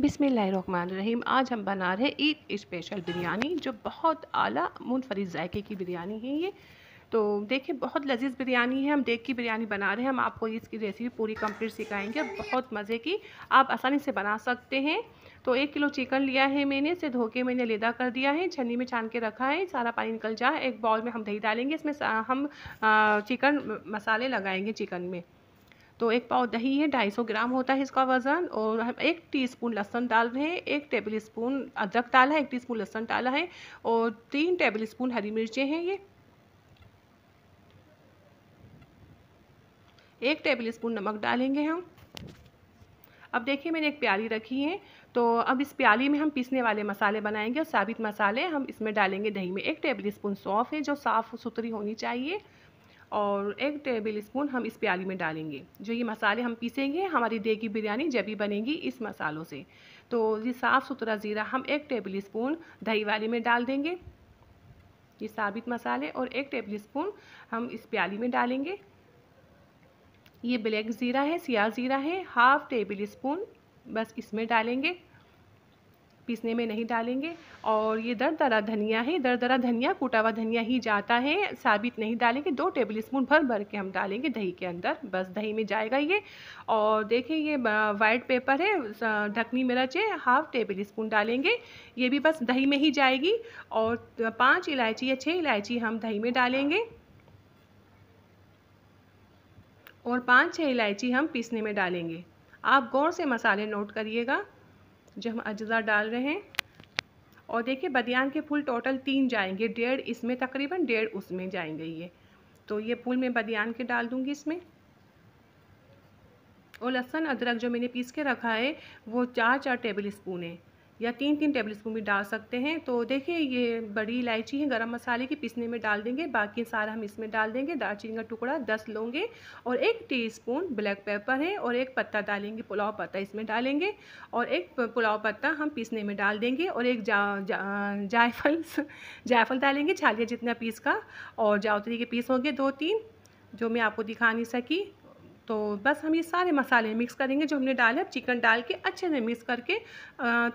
बिसमीम आज हम बना रहे ईद स्पेशल बिरयानी जो बहुत आला मुनफरद जायके की बिरयानी है ये तो देखिए बहुत लजीज बिरयानी है हम देख की बिरयानी बना रहे हैं हम आपको इसकी रेसिपी पूरी कंप्लीट सिखाएंगे बहुत मज़े की आप आसानी से बना सकते हैं तो एक किलो चिकन लिया है मैंने इसे धो के मैंने लेदा कर दिया है छन्नी में छान के रखा है सारा पानी निकल जाए एक बाउल में हम दही डालेंगे इसमें हम चिकन मसाले लगाएंगे चिकन में तो एक पाव दही है ढाई ग्राम होता है इसका वज़न और हम एक टीस्पून लहसुन डाल रहे हैं एक टेबल स्पून अदरक डाला है एक टीस्पून लहसुन डाला है और तीन टेबल स्पून हरी मिर्चें हैं ये एक टेबल स्पून नमक डालेंगे हम अब देखिए मैंने एक प्याली रखी है तो अब इस प्याली में हम पीसने वाले मसाले बनाएंगे और साबित मसाले हम इसमें डालेंगे दही में एक टेबल स्पून सौफ है जो साफ़ सुथरी होनी चाहिए और एक टेबल स्पून हम इस प्याली में डालेंगे जो ये मसाले हम पीसेंगे हमारी देगी बिरयानी जब भी बनेगी इस मसालों से तो ये साफ़ सुथरा ज़ीरा हम एक टेबल स्पून दही वाली में डाल देंगे ये साबित मसाले और एक टेबल स्पून हम इस प्याली में डालेंगे ये ब्लैक ज़ीरा है सिया ज़ीरा है हाफ़ टेबल स्पून बस इसमें डालेंगे पीसने में नहीं डालेंगे और ये दर दरा धनिया है दर दरा धनिया कूटा हुआ धनिया ही जाता है साबित नहीं डालेंगे दो टेबल स्पून भर भर के हम डालेंगे दही के अंदर बस दही में जाएगा ये और देखें ये वाइट पेपर है ढकनी मिर्च है हाफ टेबल स्पून डालेंगे ये भी बस दही में ही जाएगी और पाँच इलायची या छः इलायची हम दही में डालेंगे और पाँच छः इलायची हम पीसने में डालेंगे आप गौर से मसाले नोट करिएगा जो हम अज्जा डाल रहे हैं और देखिए बदियान के फूल टोटल तीन जाएंगे डेढ़ इसमें तकरीबन डेढ़ उसमें जाएंगे ये तो ये फूल मैं बदियान के डाल दूँगी इसमें और लहसुन अदरक जो मैंने पीस के रखा है वो चार चार टेबल स्पून है या तीन तीन टेबल स्पून भी डाल सकते हैं तो देखिए ये बड़ी इलायची है गरम मसाले की पिसने में डाल देंगे बाकी सारा हम इसमें डाल देंगे दालचीनी का टुकड़ा दस लोंगे और एक टीस्पून ब्लैक पेपर है और एक पत्ता डालेंगे पुलाव पत्ता इसमें डालेंगे और एक पुलाव पत्ता हम पीसने में डाल देंगे और एक जा, जा, जायफल जायफल डालेंगे छालिया जितना पीस का और जावतरी के पीस होंगे दो तीन जो मैं आपको दिखा नहीं सकी तो बस हम ये सारे मसाले मिक्स करेंगे जो हमने डाले अब चिकन डाल के अच्छे से मिक्स करके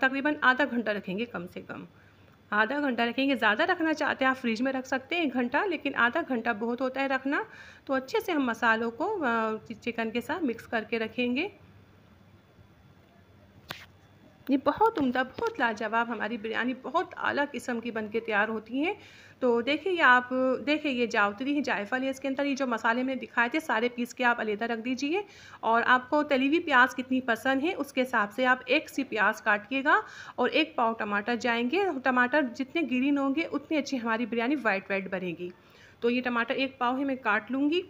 तकरीबन आधा घंटा रखेंगे कम से कम आधा घंटा रखेंगे ज़्यादा रखना चाहते हैं आप फ्रिज में रख सकते हैं एक घंटा लेकिन आधा घंटा बहुत होता है रखना तो अच्छे से हम मसालों को चिकन के साथ मिक्स करके रखेंगे ये बहुत उम्दा बहुत लाजवाब हमारी बिरयानी बहुत आला किस्म की बन के तैयार होती है तो देखिए ये आप देखिए ये जावतरी है जायफल है इसके अंदर ये जो मसाले मैंने दिखाए थे सारे पीस के आप अलहदा रख दीजिए और आपको तली हुई प्याज कितनी पसंद है उसके हिसाब से आप एक सी प्याज काटिएगा और एक पाव टमाटर जाएंगे टमाटर जितने ग्रीन होंगे उतनी अच्छी हमारी बिरयानी वाइट वाइट बनेगी तो ये टमाटर एक पाव ही मैं काट लूँगी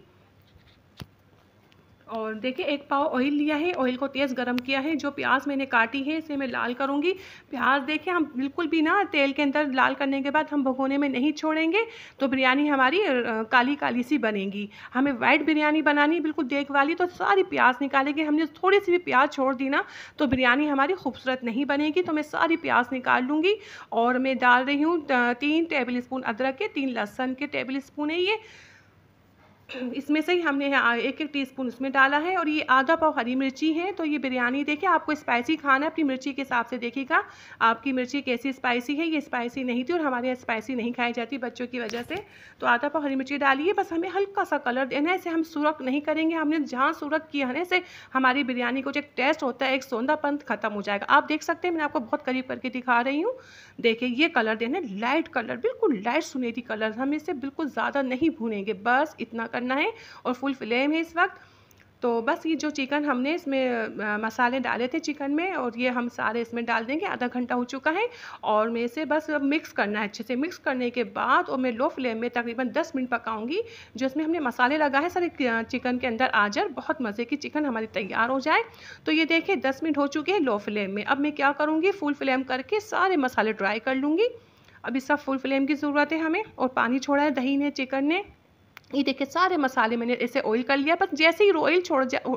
और देखिए एक पाव ऑयल लिया है ऑयल को तेज़ गरम किया है जो प्याज मैंने काटी है इसे मैं लाल करूँगी प्याज देखिए हम बिल्कुल भी ना तेल के अंदर लाल करने के बाद हम भगोने में नहीं छोड़ेंगे तो बिरयानी हमारी काली काली सी बनेगी हमें वाइट बिरयानी बनानी है बिल्कुल देख वाली तो सारी प्याज निकालेंगे हमने थोड़ी सी भी प्याज छोड़ दी ना तो बिरयानी हमारी खूबसूरत नहीं बनेगी तो मैं सारी प्याज निकाल लूँगी और मैं डाल रही हूँ तीन टेबल स्पून अदरक के तीन लहसन के टेबल स्पून है ये इसमें से ही हमने एक एक टीस्पून इसमें डाला है और ये आधा पाव हरी मिर्ची है तो ये बिरयानी देखिए आपको स्पाइसी खाना है अपनी मिर्ची के हिसाब से देखिएगा आपकी मिर्ची कैसी स्पाइसी है ये स्पाइसी नहीं थी और हमारे यहाँ स्पाइसी नहीं खाई जाती बच्चों की वजह से तो आधा पाव हरी मिर्ची डालिए बस हमें हल्का सा कलर देना है इसे हम सुरख नहीं करेंगे हमने जहाँ सूरख किया है से हमारी बिरयानी को जो टेस्ट होता है एक सौंदापन ख़त्म हो जाएगा आप देख सकते हैं मैंने आपको बहुत करीब करके दिखा रही हूँ देखिए ये कलर देना है लाइट कलर बिल्कुल लाइट सुनहरी कलर हम इसे बिल्कुल ज़्यादा नहीं भूनेंगे बस इतना करना है और फुल फ्लेम है इस वक्त तो बस ये जो चिकन हमने इसमें मसाले डाले थे चिकन में और ये हम सारे इसमें डाल देंगे आधा घंटा हो चुका है और मैं इसे बस अब मिक्स करना है अच्छे से मिक्स करने के बाद और मैं लो फ्लेम में तकरीबन 10 मिनट पकाऊंगी जो इसमें हमने मसाले लगाए हैं सारे चिकन के अंदर आजर बहुत मज़े की चिकन हमारी तैयार हो जाए तो ये देखें दस मिनट हो चुके हैं लो फ्लेम में अब मैं क्या करूँगी फुल फ्लेम करके सारे मसाले ड्राई कर लूँगी अभी सब फुल फ्लेम की ज़रूरत है हमें और पानी छोड़ा है दही ने चिकन ने ये देखिए सारे मसाले मैंने ऐसे ऑयल कर लिया बस जैसे ही ऑयल छोड़ जाए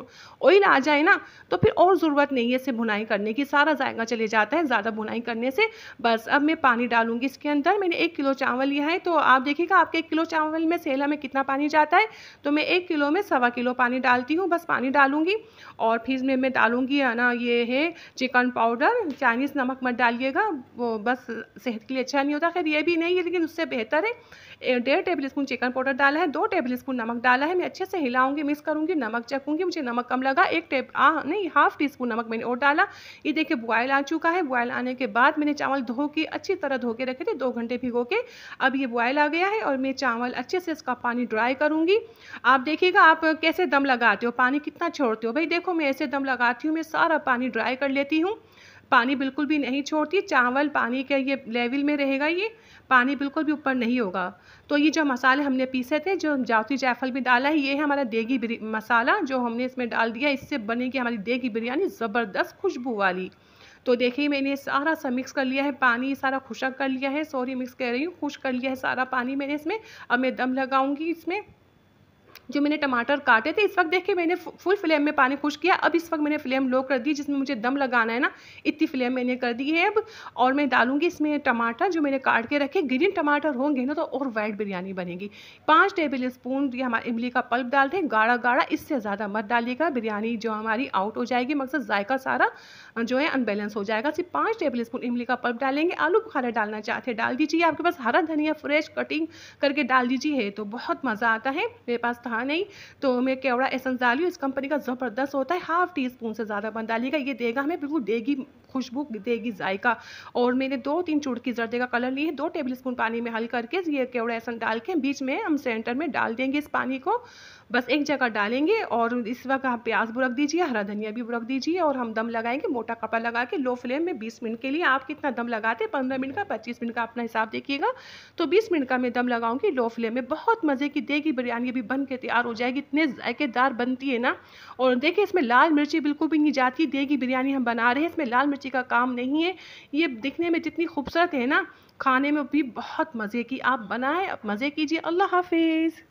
ऑयल आ जाए ना तो फिर और ज़रूरत नहीं है इसे बुनाई करने की सारा जायगा चले जाता है ज़्यादा बुनाई करने से बस अब मैं पानी डालूंगी इसके अंदर मैंने एक किलो चावल लिया है तो आप देखिएगा आपके एक किलो चावल में सेला में कितना पानी जाता है तो मैं एक किलो में सवा किलो पानी डालती हूँ बस पानी डालूंगी और फिर मैं मैं डालूँगी है ना ये है चिकन पाउडर चाइनीज़ नमक मत डालिएगा वो बस सेहत के लिए अच्छा नहीं होता खैर ये भी नहीं है लेकिन उससे बेहतर है डेढ़ टेबल स्पून चिकन पाउडर डाला है दो टेबल स्पून नमक डाला है मैं अच्छे से हिलाऊंगी मिक्स करूंगी नमक चखूंगी मुझे नमक कम लगा एक टेब आ, नहीं हाफ टी स्पून नमक मैंने और डाला ये देखिए बॉयल आ चुका है बॉयल आने के बाद मैंने चावल धो के अच्छी तरह धो के रखे थे दो घंटे भिगो के अब ये बॉयल आ गया है और मैं चावल अच्छे से इसका पानी ड्राई करूँगी आप देखिएगा आप कैसे दम लगाते हो पानी कितना छोड़ते हो भाई देखो मैं ऐसे दम लगाती हूँ मैं सारा पानी ड्राई कर लेती हूँ पानी बिल्कुल भी नहीं छोड़ती चावल पानी के ये लेवल में रहेगा ये पानी बिल्कुल भी ऊपर नहीं होगा तो ये जो मसाले हमने पीसे थे जो जाती जायफल भी डाला है ये है हमारा देगी मसाला जो हमने इसमें डाल दिया इससे बनेगी हमारी देगी बिरयानी ज़बरदस्त खुशबू वाली तो देखिए मैंने सारा सा मिक्स कर लिया है पानी सारा खुशक कर लिया है सॉरी मिक्स कर रही हूँ खुश कर लिया है सारा पानी मैंने इसमें अब मैं दम लगाऊंगी इसमें जो मैंने टमाटर काटे थे इस वक्त देखिए मैंने फुल फ्लेम में पानी खुश किया अब इस वक्त मैंने फ्लेम लो कर दी जिसमें मुझे दम लगाना है ना इतनी फ्लेम मैंने कर दी है अब और मैं डालूंगी इसमें टमाटर जो मैंने काट के रखे ग्रीन टमाटर होंगे ना तो और वाइट बिरयानी बनेगी पाँच टेबल स्पून ये हमारे इमली का पल्प डाल दें गाढ़ा गाढ़ा इससे ज़्यादा मत डालिएगा बिरयानी जो हमारी आउट हो जाएगी मकसद जायका सारा जो है अनबैलेंस हो जाएगा सिर्फ पाँच टेबल स्पून इमली का पल्प डालेंगे आलू बुखारा डालना चाहते हैं डाल दीजिए आपके पास हरा धनिया फ्रेश कटिंग करके डाल दीजिए तो बहुत मज़ा आता है मेरे पास था पता नहीं तो मैं केवड़ा एसेंस डाली इस कंपनी का ज़बरदस्त होता है हाफ टी स्पून से ज़्यादा बन डालिएगा ये देगा हमें बिल्कुल देगी खुशबू देगी जायका और मैंने दो तीन चुटकी जर्दे का कलर लिए दो टेबल स्पून पानी में हल करके ये केवड़ा एसन डाल के बीच में हम सेंटर में डाल देंगे इस पानी को बस एक जगह डालेंगे और इस वक्त आप प्याज भी रख दीजिए हरा धनिया भी रख दीजिए और हम दम लगाएंगे मोटा कपड़ा लगा के लो फ्लेम में बीस मिनट के लिए आप कितना दम लगाते हैं पंद्रह मिनट का पच्चीस मिनट का अपना हिसाब देखिएगा तो बीस मिनट का मैं दम लगाऊंगी लो फ्लेम में बहुत मज़े की देगी बिरयानी अभी बन के तैयार हो जाएगी इतने जायकेदार बनती है ना और देखिए इसमें लाल मिर्ची बिल्कुल भी नहीं जाती देगी बिरयानी हम बना रहे हैं इसमें लाल मिर्ची का काम नहीं है ये दिखने में जितनी खूबसूरत है ना खाने में भी बहुत मज़े की आप बनाएं आप मज़े कीजिए अल्लाह हाफिज़